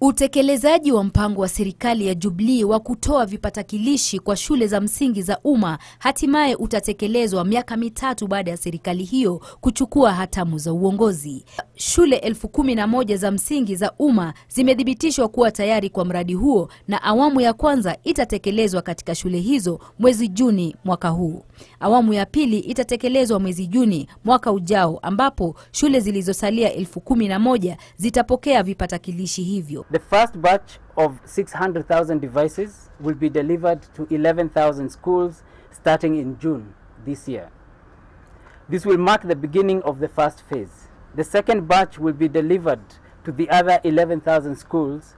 Utekelezaji wa mpango wa serikali ya Jubilee wa kutoa vipatakilishi kwa shule za msingi za umma hatimaye utatekelezwa miaka mitatu baada ya serikali hiyo kuchukua hatamu za uongozi. Shule elfu kumi na moja za msingi za umma zimethibitishwa kuwa tayari kwa mradi huo na awamu ya kwanza itatekelezwa katika shule hizo mwezi Juni mwaka huu. Awamu ya pili itatekelezwa mwezi Juni mwaka ujao ambapo shule zilizosalia elfu kumi na moja zitapokea vipatakilishi hivyo. The first batch of 600,000 devices will be delivered to 11,000 schools starting in June this year. This will mark the beginning of the first phase. The second batch will be delivered to the other 11,000 schools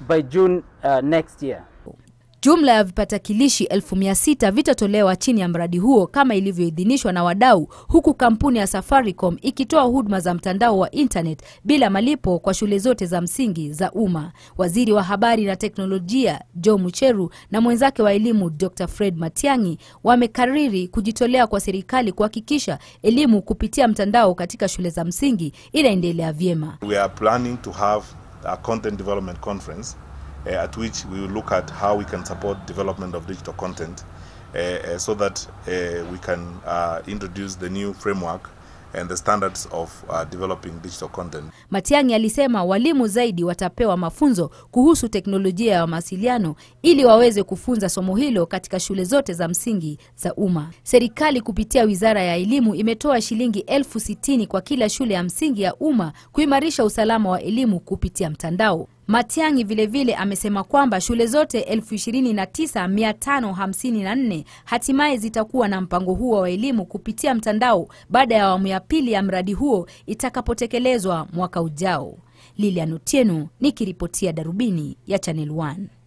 by June uh, next year. Jumla ya vipatakilishi 1600 vitatolewa chini ya mradi huo kama ilivyoidhinishwa na wadau, huku kampuni ya Safaricom ikitoa huduma za mtandao wa internet bila malipo kwa shule zote za msingi za umma. Waziri wa habari na teknolojia Joe Mucheru na mwenzake wa elimu Dr. Fred Matiang'i wamekariri kujitolea kwa serikali kuhakikisha elimu kupitia mtandao katika shule za msingi inaendelea vyema. We are planning to have a content development conference uh, at which we will look at how we can support development of digital content uh, uh, so that uh, we can uh, introduce the new framework and the standards of uh, developing digital content. Matiang'i alisema walimu zaidi watapewa mafunzo kuhusu teknolojia ya mawasiliano ili waweze kufunza somo hilo katika shule zote za msingi za umma. Serikali kupitia Wizara ya Elimu imetoa shilingi elfu sitini kwa kila shule ya msingi ya umma kuimarisha usalama wa elimu kupitia mtandao. Matiang'i vilevile amesema kwamba shule zote 29554 hatimaye zitakuwa na mpango huo wa elimu kupitia mtandao baada ya awamu ya pili ya mradi huo itakapotekelezwa mwaka ujao. Lilian Otieno nikiripotia Darubini ya Channel 1.